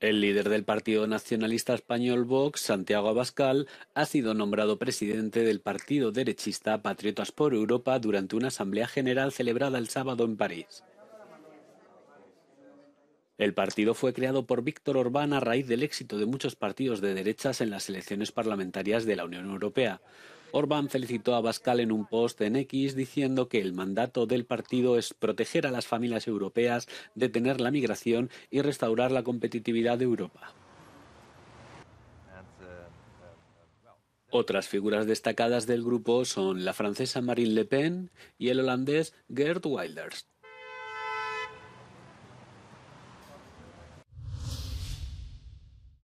El líder del Partido Nacionalista Español Vox, Santiago Abascal, ha sido nombrado presidente del partido derechista Patriotas por Europa durante una asamblea general celebrada el sábado en París. El partido fue creado por Víctor Orbán a raíz del éxito de muchos partidos de derechas en las elecciones parlamentarias de la Unión Europea. Orbán felicitó a Bascal en un post en X diciendo que el mandato del partido es proteger a las familias europeas, detener la migración y restaurar la competitividad de Europa. Otras figuras destacadas del grupo son la francesa Marine Le Pen y el holandés Gerd Wilders.